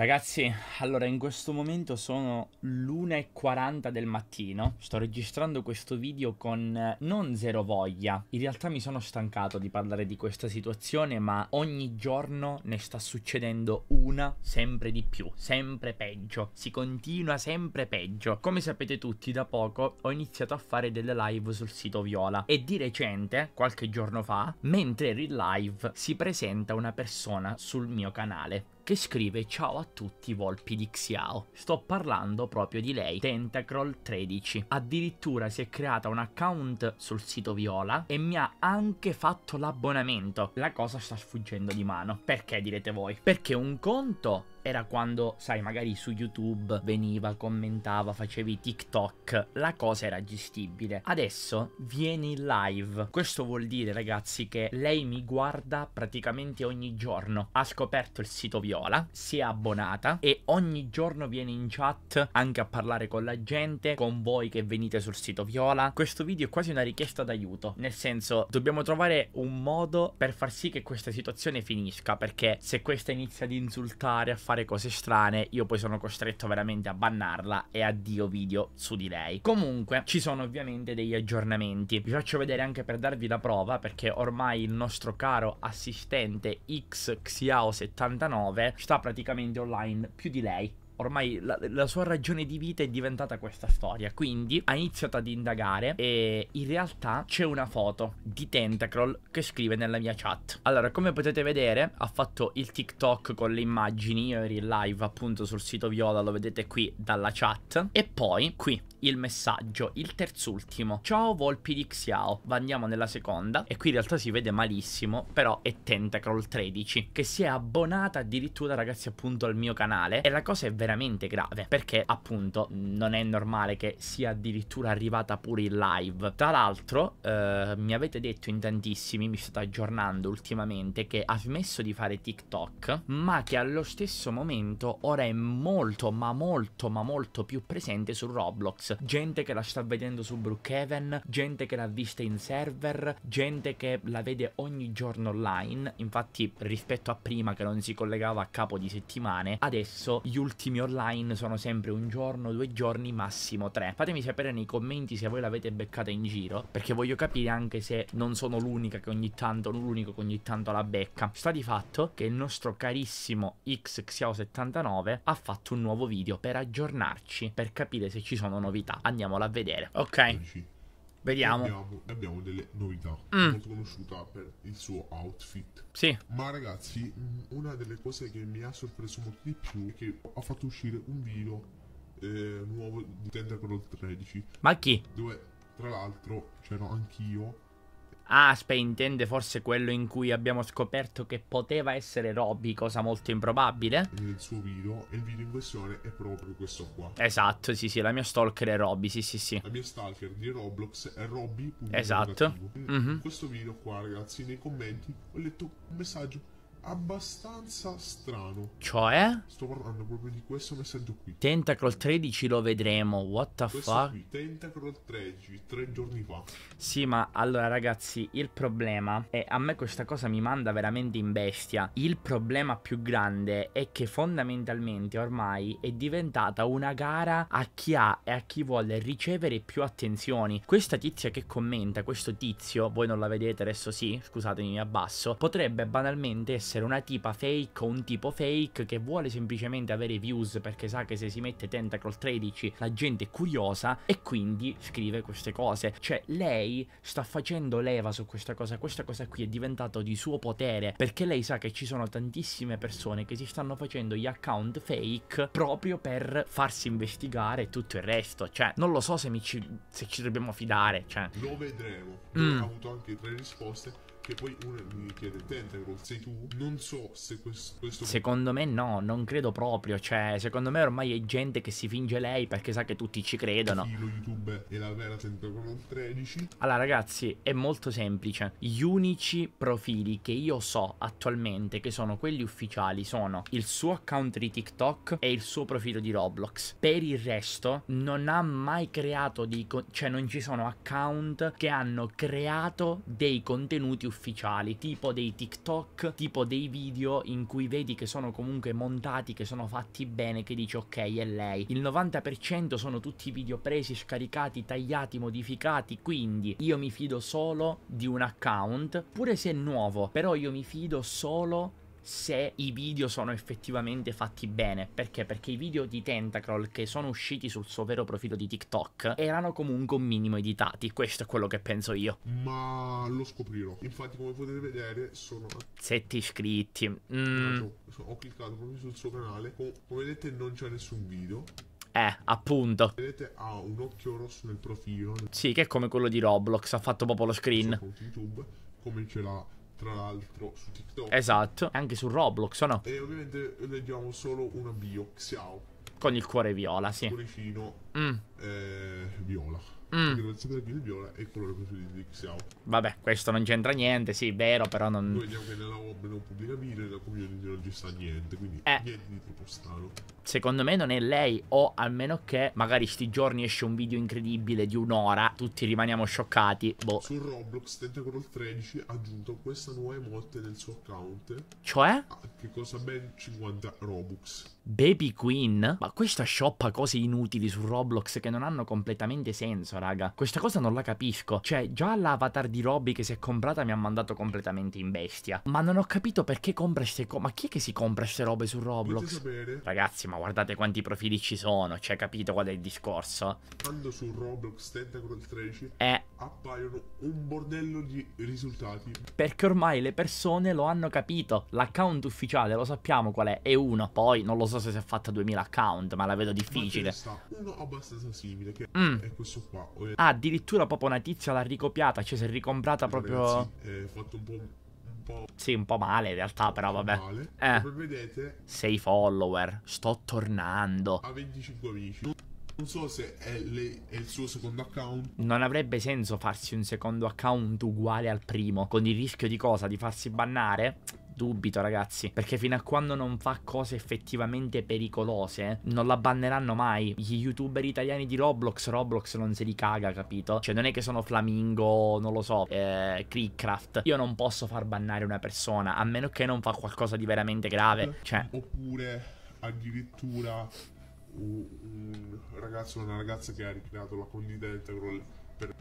Ragazzi, allora in questo momento sono l'1.40 del mattino, sto registrando questo video con eh, non zero voglia, in realtà mi sono stancato di parlare di questa situazione ma ogni giorno ne sta succedendo una sempre di più, sempre peggio, si continua sempre peggio. Come sapete tutti da poco ho iniziato a fare delle live sul sito Viola e di recente, qualche giorno fa, mentre ero in live si presenta una persona sul mio canale che scrive ciao a tutti i volpi di Xiao. Sto parlando proprio di lei, Tentacroll13. Addirittura si è creata un account sul sito Viola e mi ha anche fatto l'abbonamento. La cosa sta sfuggendo di mano. Perché direte voi? Perché un conto era quando, sai, magari su YouTube veniva, commentava, facevi TikTok, la cosa era gestibile. Adesso vieni live. Questo vuol dire, ragazzi, che lei mi guarda praticamente ogni giorno. Ha scoperto il sito Viola, si è abbonata e ogni giorno viene in chat anche a parlare con la gente, con voi che venite sul sito Viola. Questo video è quasi una richiesta d'aiuto, nel senso dobbiamo trovare un modo per far sì che questa situazione finisca, perché se questa inizia ad insultare, a fare fare cose strane, io poi sono costretto veramente a bannarla e addio video su di lei. Comunque ci sono ovviamente degli aggiornamenti, vi faccio vedere anche per darvi la prova perché ormai il nostro caro assistente XXiao79 sta praticamente online più di lei ormai la, la, sua ragione di vita è diventata questa storia. Quindi ha iniziato ad indagare e in realtà c'è una foto di Tentacroll che scrive nella mia chat. Allora, come potete vedere, ha fatto il TikTok con le immagini. Io ero in live appunto sul sito Viola, lo vedete qui dalla chat. E poi qui il messaggio, il terzultimo. Ciao Volpi di Xiao. Andiamo nella seconda. E qui in realtà si vede malissimo, però è Tentacroll 13 che si è abbonata addirittura ragazzi appunto al mio canale e la cosa è veramente veramente grave perché appunto non è normale che sia addirittura arrivata pure in live. Tra l'altro eh, mi avete detto in tantissimi, mi state aggiornando ultimamente che ha smesso di fare TikTok ma che allo stesso momento ora è molto ma molto ma molto più presente su Roblox. Gente che la sta vedendo su Brookhaven, gente che l'ha vista in server, gente che la vede ogni giorno online. Infatti rispetto a prima che non si collegava a capo di settimane, adesso gli ultimi online sono sempre un giorno, due giorni, massimo tre. Fatemi sapere nei commenti se voi l'avete beccata in giro, perché voglio capire anche se non sono l'unica che ogni tanto, l'unico che ogni tanto la becca. Sta di fatto che il nostro carissimo XXIO79 ha fatto un nuovo video per aggiornarci, per capire se ci sono novità. Andiamola a vedere. Ok. Vediamo. Abbiamo, abbiamo, delle novità. Mm. Molto conosciuta per il suo outfit. Sì. Ma ragazzi, mm, una delle cose che mi ha sorpreso molto di più è che ha fatto uscire un video eh, nuovo di Tentacle 13. Ma chi? Dove, tra l'altro, c'ero anch'io Aspe intende forse quello in cui abbiamo scoperto che poteva essere Robby, cosa molto improbabile. Il suo video, e il video in questione è proprio questo qua. Esatto, sì, sì, la mia stalker è Robby, sì, sì, sì. La mia stalker di Roblox è Robby. Esatto. Mm -hmm. In questo video qua, ragazzi, nei commenti ho letto un messaggio abbastanza strano. Cioè? Sto parlando proprio di questo messaggio qui. Tentacle 13 lo vedremo. What the questo fuck? Qui, Tentacle 13, tre giorni fa. Sì, ma allora ragazzi, il problema è a me questa cosa mi manda veramente in bestia. Il problema più grande è che fondamentalmente ormai è diventata una gara a chi ha e a chi vuole ricevere più attenzioni. Questa tizia che commenta, questo tizio, voi non la vedete adesso sì, scusatemi, mi abbasso, potrebbe banalmente essere essere una tipa fake o un tipo fake che vuole semplicemente avere views perché sa che se si mette Tentacle 13 la gente è curiosa e quindi scrive queste cose. Cioè, lei sta facendo leva su questa cosa, questa cosa qui è diventata di suo potere perché lei sa che ci sono tantissime persone che si stanno facendo gli account fake proprio per farsi investigare e tutto il resto. Cioè, non lo so se, ci, se ci dobbiamo fidare. Cioè. Lo vedremo. Mm. Ho avuto anche tre risposte perché poi uno mi chiede, Tentacruel, sei tu? Non so se questo... questo... Secondo me no, non credo proprio. Cioè, secondo me ormai è gente che si finge lei perché sa che tutti ci credono. Lo YouTube è la vera Tentacruel 13. Allora, ragazzi, è molto semplice. Gli unici profili che io so attualmente, che sono quelli ufficiali, sono il suo account di TikTok e il suo profilo di Roblox. Per il resto, non ha mai creato di cioè, non ci sono account che hanno creato dei contenuti ufficiali ufficiali, tipo dei TikTok, tipo dei video in cui vedi che sono comunque montati, che sono fatti bene, che dici ok è lei. Il 90% sono tutti video presi, scaricati, tagliati, modificati, quindi io mi fido solo di un account, pure se è nuovo, però io mi fido solo se i video sono effettivamente fatti bene. Perché? Perché i video di Tentacroll che sono usciti sul suo vero profilo di TikTok erano comunque un minimo editati. Questo è quello che penso io. Ma lo scoprirò. Infatti, come potete vedere, sono 7 iscritti. Mm. Ho cliccato proprio sul suo canale. Come vedete, non c'è nessun video. Eh, appunto. Vedete, ha un occhio rosso nel profilo. Sì, che è come quello di Roblox. Ha fatto proprio lo screen. YouTube, come ce l'ha tra l'altro, su TikTok. Esatto, anche su Roblox, o no? E ovviamente leggiamo solo una bio, Xiao. Con il cuore viola, sì. Cuoricino mm. eh, viola. Mm. Grazie del viola è colore preferito di Xiao. Vabbè, questo non c'entra niente, sì, è vero, però non. Vediamo che nella web non pubblica video, nella community non ci sta niente, quindi eh. niente di troppo strano. Secondo me non è lei, o almeno che magari sti giorni esce un video incredibile di un'ora, tutti rimaniamo scioccati. Boh. Su Roblox Tentacol 13 ha aggiunto questa nuova emote nel suo account. Cioè? Ah, che cosa ben 50 Robux. Baby Queen. Ma questa shoppa cose inutili su Roblox che non hanno completamente senso, raga. Questa cosa non la capisco. Cioè, già l'avatar di Robby che si è comprata mi ha mandato completamente in bestia. Ma non ho capito perché compra queste cose. Ma chi è che si compra queste robe su Roblox? Ragazzi, ma guardate quanti profili ci sono. Cioè, capito qual è il discorso? Quando su Roblox Tentacle 13 eh. appaiono un bordello di risultati. Perché ormai le persone lo hanno capito. L'account ufficiale lo sappiamo qual è. È uno. Poi non lo so se si è fatta 2000 account, ma la vedo difficile. Uno abbastanza simile, che mm. è questo qua. Ah, addirittura proprio una tizia l'ha ricopiata, cioè si è ricomprata proprio... Ragazzi, eh, fatto un po'... Un po'... Sì, un po' male in realtà, però vabbè. Male. Eh. Come vedete... 6 follower. Sto tornando. A 25 amici. Non so se è, le, è, il suo secondo account. Non avrebbe senso farsi un secondo account uguale al primo, con il rischio di cosa? Di farsi bannare? Dubito, ragazzi. Perché fino a quando non fa cose effettivamente pericolose, non la banneranno mai. Gli youtuber italiani di Roblox, Roblox non se li caga, capito? Cioè, non è che sono Flamingo, non lo so, eh, Creekcraft. Io non posso far bannare una persona, a meno che non fa qualcosa di veramente grave. Cioè... Oppure addirittura un ragazzo o una ragazza che ha ricreato la condita del per...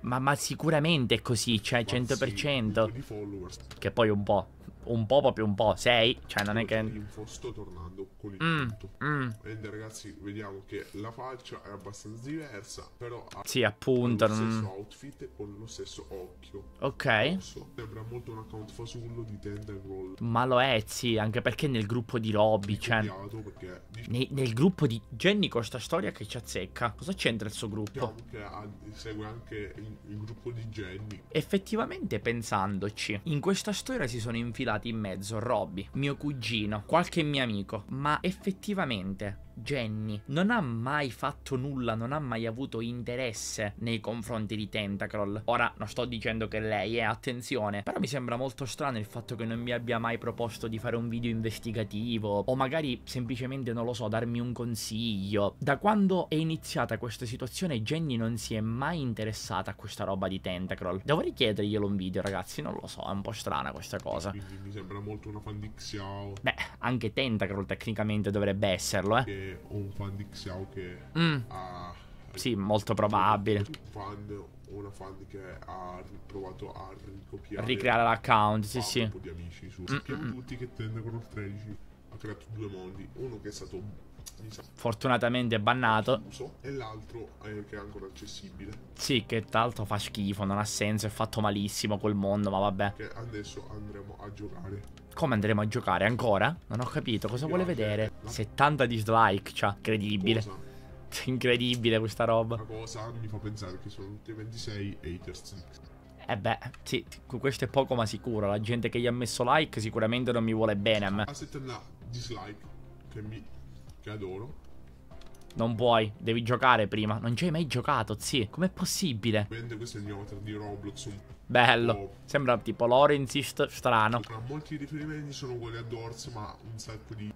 Ma, ma, sicuramente è così, cioè ma 100%. Sì, che poi un po' un po' proprio un po', sei cioè non è che... Info, sto tornando con il mm, mm. Quindi, ragazzi, vediamo che la faccia è abbastanza diversa, però ha sì, appunto, lo stesso outfit con lo stesso occhio. Ok. Sembra molto un account fasullo di Tenderroll. Ma lo è, sì, anche perché nel gruppo di Robby, cioè... Perché... Ne, nel gruppo di Jenny con sta storia che ci azzecca. Cosa c'entra il suo gruppo? Diciamo che segue anche il, il gruppo di Jenny. Effettivamente, pensandoci, in questa storia si sono infilati buttati in mezzo Robby, mio cugino, qualche mio amico, ma effettivamente Jenny non ha mai fatto nulla, non ha mai avuto interesse nei confronti di Tentacroll. Ora non sto dicendo che lei è, attenzione, però mi sembra molto strano il fatto che non mi abbia mai proposto di fare un video investigativo o magari semplicemente, non lo so, darmi un consiglio. Da quando è iniziata questa situazione Jenny non si è mai interessata a questa roba di Tentacroll. Dovrei chiederglielo un video, ragazzi, non lo so, è un po' strana questa cosa. Quindi mi sembra molto una fan Beh, anche Tentacroll tecnicamente dovrebbe esserlo, eh. Che o un fan di Xiao che mm. ha... Sì, molto probabile. Un fan o una fan che ha provato a ricopiare... Ricreare l'account, sì sì. Un po' di amici su. Sappiamo mm, mm, mm. tutti che Tender World 13 ha creato due mondi. Uno che è stato fortunatamente bannato. E l'altro eh, che è ancora accessibile. Sì, che tra l'altro fa schifo, non ha senso, è fatto malissimo col mondo, ma vabbè. Che adesso andremo a giocare. Come andremo a giocare? Ancora? Non ho capito, cosa vuole vedere? 70 dislike, cioè, incredibile. Cosa? Incredibile questa roba. La cosa mi fa pensare che sono tutti 26 haters. Eh beh, sì, questo è poco ma sicuro. La gente che gli ha messo like sicuramente non mi vuole bene a me. La settimana dislike che mi che adoro. Non puoi, devi giocare prima. Non ci hai mai giocato, zii. Com'è possibile? Vende questo è il mio di Roblox. Bello. Oh. Sembra tipo Lorenzist strano. molti riferimenti sono uguali a Dors, ma un sacco di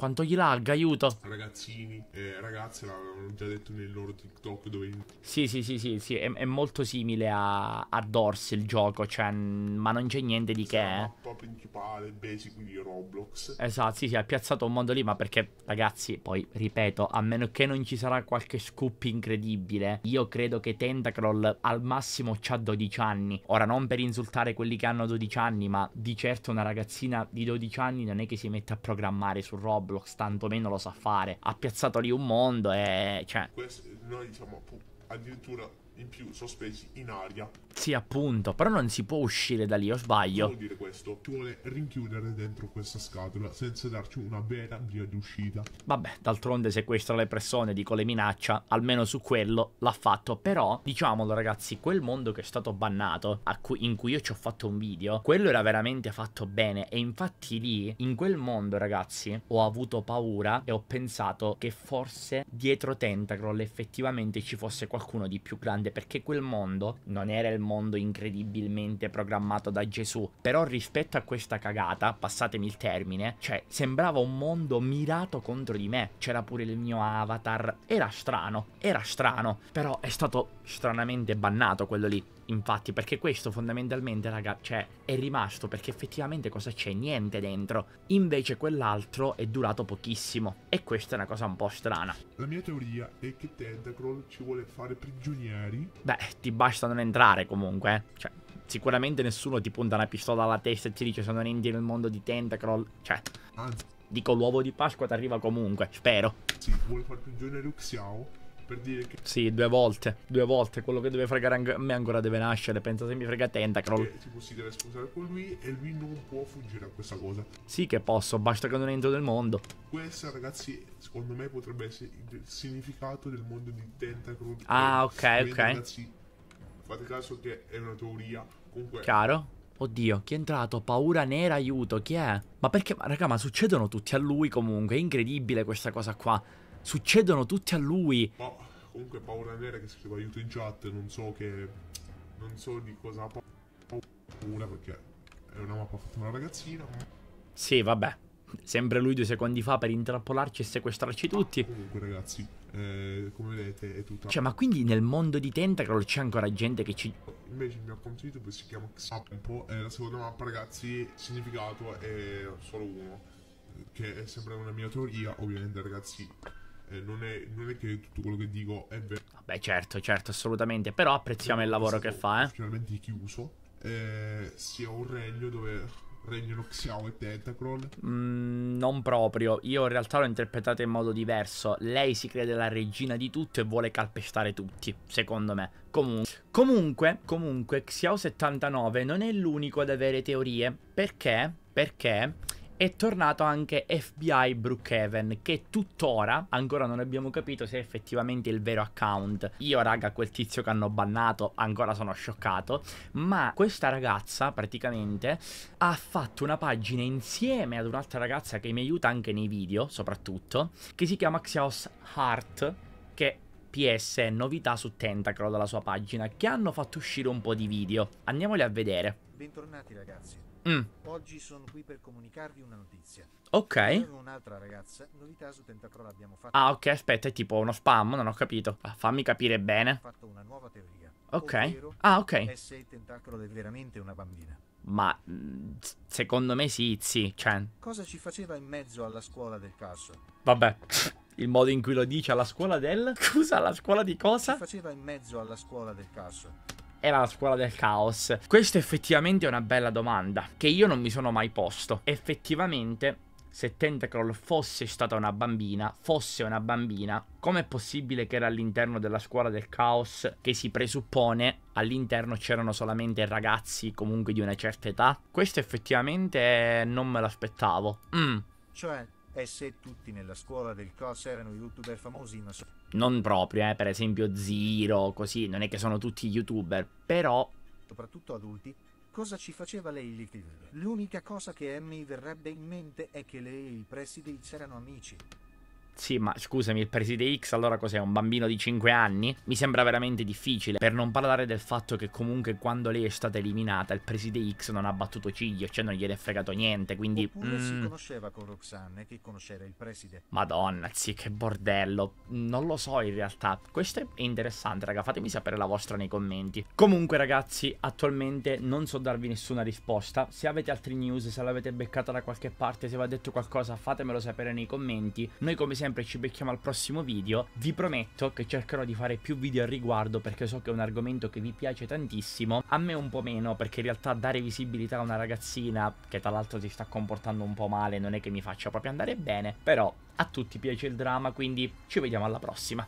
quanto gli lagga, aiuto. Ragazzini e eh, ragazze l'avevano già detto nel loro TikTok dove... Sì, sì, sì, sì, sì. È, è, molto simile a, a Dors il gioco, cioè, ma non c'è niente di sì, che. La eh. mappa principale, basic, di Roblox. Esatto, sì, sì, ha piazzato un mondo lì, ma perché, ragazzi, poi, ripeto, a meno che non ci sarà qualche scoop incredibile, io credo che Tentacroll al massimo ha 12 anni. Ora, non per insultare quelli che hanno 12 anni, ma di certo una ragazzina di 12 anni non è che si mette a programmare su Roblox Roblox, tantomeno lo sa fare. Ha piazzato lì un mondo e... cioè... Questo, noi diciamo addirittura in più sospesi in aria. Sì, appunto, però non si può uscire da lì, o sbaglio. Cosa vuol dire questo? Ci vuole rinchiudere dentro questa scatola senza darci una vera via di Vabbè, d'altronde sequestra le persone, dico le minaccia, almeno su quello l'ha fatto. Però, diciamolo ragazzi, quel mondo che è stato bannato, cui, in cui io ci ho fatto un video, quello era veramente fatto bene. E infatti lì, in quel mondo ragazzi, ho avuto paura e ho pensato che forse dietro Tentacroll effettivamente ci fosse qualcuno di più grande grande perché quel mondo non era il mondo incredibilmente programmato da Gesù, però rispetto a questa cagata, passatemi il termine, cioè sembrava un mondo mirato contro di me, c'era pure il mio avatar, era strano, era strano, però è stato stranamente bannato quello lì. Infatti, perché questo fondamentalmente, raga, cioè, è rimasto perché effettivamente cosa c'è? Niente dentro. Invece quell'altro è durato pochissimo. E questa è una cosa un po' strana. La mia teoria è che Tentacroll ci vuole fare prigionieri. Beh, ti basta non entrare comunque, eh. Cioè, sicuramente nessuno ti punta una pistola alla testa e ti dice se non entri nel mondo di Tentacroll. Cioè... Anzi. Dico l'uovo di Pasqua ti arriva comunque, spero. Sì, vuole far prigioniero Xiao per dire che... Sì, due volte, due volte, quello che deve fregare a me ancora deve nascere, pensa se mi frega Tentacroll. tipo si deve sposare con lui e lui non può fuggire a questa cosa. Sì che posso, basta che non entro nel mondo. Questo ragazzi, secondo me potrebbe essere il significato del mondo di Tentacroll. Ah, ok, Quindi, ok. Ragazzi, fate caso che è una teoria, comunque... Chiaro? Oddio, chi è entrato? Paura nera, aiuto, chi è? Ma perché, raga, ma succedono tutti a lui comunque, è incredibile questa cosa qua. Succedono tutti a lui. Ma comunque paura nera che scrivo aiuto in chat, non so che. Non so di cosa ha paura perché è una mappa fatta da una ragazzina. Sì, vabbè. Sempre lui due secondi fa per intrappolarci e sequestrarci ma, tutti. Comunque, ragazzi, eh, come vedete è tutta. Cioè, ma quindi nel mondo di Tentacle c'è ancora gente che ci. Invece il mio account YouTube si chiama Xapo. È la seconda mappa, ragazzi. Significato è solo uno. Che è sempre una mia teoria, ovviamente, ragazzi. Eh, non, è, non, è, che tutto quello che dico è vero. Vabbè, certo, certo, assolutamente. Però apprezziamo il lavoro che fa, eh. Finalmente chiuso. Eh, sia un regno dove regnano Xiao e Tentacron? Mm, non proprio. Io in realtà l'ho interpretata in modo diverso. Lei si crede la regina di tutto e vuole calpestare tutti, secondo me. Comun comunque, comunque, Xiao 79 non è l'unico ad avere teorie. Perché? Perché è tornato anche FBI Brookhaven, che tuttora ancora non abbiamo capito se è effettivamente il vero account. Io, raga, quel tizio che hanno bannato, ancora sono scioccato, ma questa ragazza, praticamente, ha fatto una pagina insieme ad un'altra ragazza che mi aiuta anche nei video, soprattutto, che si chiama Xiaos Heart, che PS novità su Tentacro dalla sua pagina che hanno fatto uscire un po' di video. Andiamoli a vedere. Bentornati ragazzi. Mm. Oggi sono qui per comunicarvi una notizia. Ok. Un'altra ragazza, novità su Tentacroll abbiamo fatto. Ah, ok, aspetta, è tipo uno spam, non ho capito. Ah, fammi capire bene. Ho fatto una nuova teoria. Ok. ah, ok. Se il è veramente una bambina. Ma mm, secondo me sì, sì, cioè. Cosa ci faceva in mezzo alla scuola del caso? Vabbè. Il modo in cui lo dice alla scuola del... Scusa, alla scuola di cosa? Ci faceva in mezzo alla scuola del caso era la scuola del caos? Questa effettivamente è una bella domanda che io non mi sono mai posto. Effettivamente, se Tentacroll fosse stata una bambina, fosse una bambina, com'è possibile che era all'interno della scuola del caos che si presuppone all'interno c'erano solamente ragazzi comunque di una certa età? Questo effettivamente eh, non me l'aspettavo. Mm. Cioè, e se tutti nella scuola del cross erano youtuber famosi in assoluto. Non proprio, eh, per esempio Ziro, così, non è che sono tutti youtuber, però... Soprattutto adulti, cosa ci faceva lei lì? L'unica cosa che a me verrebbe in mente è che lei e i presidi c'erano amici. Sì, ma scusami, il preside X allora cos'è? Un bambino di 5 anni? Mi sembra veramente difficile. Per non parlare del fatto che comunque quando lei è stata eliminata, il preside X non ha battuto ciglio, cioè non gliene è fregato niente, quindi. mm... si conosceva con Roxanne che conosceva il preside. Madonna, sì, che bordello. Non lo so in realtà. Questo è interessante, raga. Fatemi sapere la vostra nei commenti. Comunque, ragazzi, attualmente non so darvi nessuna risposta. Se avete altri news, se l'avete beccata da qualche parte, se vi ha detto qualcosa, fatemelo sapere nei commenti. Noi come sempre ci becchiamo al prossimo video. Vi prometto che cercherò di fare più video al riguardo perché so che è un argomento che vi piace tantissimo. A me un po' meno perché in realtà dare visibilità a una ragazzina che tra l'altro si sta comportando un po' male non è che mi faccia proprio andare bene. Però a tutti piace il dramma, quindi ci vediamo alla prossima.